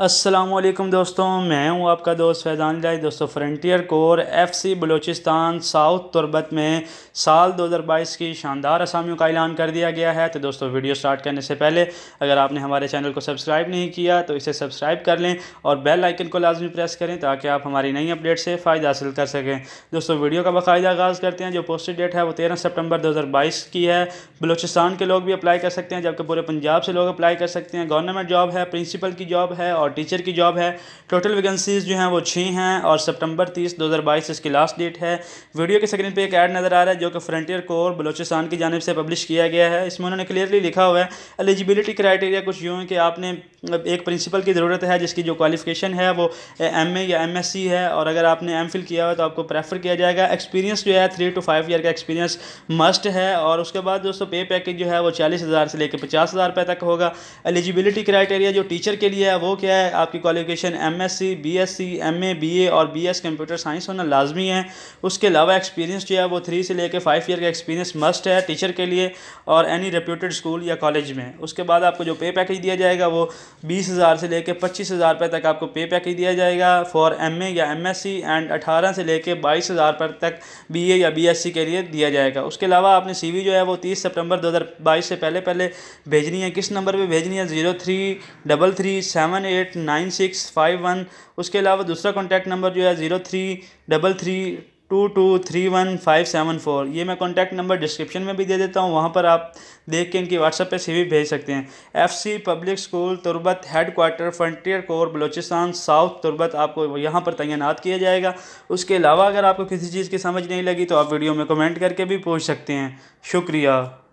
असलम दोस्तों मैं हूं आपका दोस्त फैज़ान लाई दोस्तों frontier corps FC Balochistan south Turbat में साल 2022 की शानदार असामियों का ऐलान कर दिया गया है तो दोस्तों वीडियो स्टार्ट करने से पहले अगर आपने हमारे चैनल को सब्सक्राइब नहीं किया तो इसे सब्सक्राइब कर लें और बेल आइकन को लाजमी प्रेस करें ताकि आप हमारी नई अपडेट से फ़ायदा हासिल कर सकें दोस्तों वीडियो का बाकायदा आगाज़ करते हैं जो पोस्टेड डेट है वो तेरह सेप्टेम्बर दो की है बलूचिस्तान के लोग भी अप्लाई कर सकते हैं जबकि पूरे पंजाब से लोग अप्लाई कर सकते हैं गवर्नमेंट जॉब है प्रिंसिपल की जॉब है और और टीचर की जॉब है टोटल वैकेंसीज जो हैं वो छः हैं और सितंबर तीस दो हज़ार बाईस इसकी लास्ट डेट है वीडियो के स्क्रीन पे एक ऐड नज़र आ रहा है जो कि फ्रंटियर कोर बलोचिस्तान की जानब से पब्लिश किया गया है इसमें उन्होंने क्लियरली लिखा हुआ है एलिजिबिलिटी क्राइटेरिया कुछ यूँ कि आपने एक प्रिंसिपल की ज़रूरत है जिसकी जो क्वालिफिकेशन है वो एम या एम है और अगर आपने एम किया हुआ तो आपको प्रेफर किया जाएगा एक्सपीरियंस जो है थ्री टू फाइव ईयर का एक्सपीरियंस मस्ट है और उसके बाद दोस्तों पे पैकेज जो है वो चालीस हज़ार से लेकर पचास हज़ार रुपये तक होगा एलिजिबिलिटी क्राइटेरिया जो टीचर के लिए है वो क्या है है आपकी qualification MSc, BSc, MA, BA और बीएस कंप्यूटर साइंस होना लाजमी है उसके अलावा एक्सपीरियंस जो है वो थ्री से लेकर फाइव ईयर का एक्सपीरियंस मस्ट है टीचर के लिए और एनी रेप्यूटेड स्कूल या कॉलेज में उसके बाद आपको जो पे पैकेज दिया जाएगा वो बीस हज़ार से लेकर पच्चीस हज़ार रुपये तक आपको पे पैकेज दिया जाएगा फॉर एम या एम एंड अठारह से लेकर बाईस हज़ार रुपये तक बी या बी के लिए दिया जाएगा उसके अलावा आपने सी जो है वो तीस सितंबर बाईस से पहले पहले भेजनी है किस नंबर पर भेजनी है zero three double three seven eight eight nine six five one उसके अलावा दूसरा कॉन्टैक्ट नंबर जो है zero three double three two two three one five seven four ये मैं कॉन्टैक्ट नंबर डिस्क्रिप्शन में भी दे देता हूँ वहाँ पर आप देख के इनकी व्हाट्सएप पे सीवी भेज सकते हैं F C public school Turbat headquarter frontier corps Balochistan south Turbat आपको यहाँ पर तैनात किया जाएगा उसके अलावा अगर आपको किसी चीज़ की समझ नहीं लगी तो आप वीडियो में कमेंट करके भी पूछ सकते हैं शुक्रिया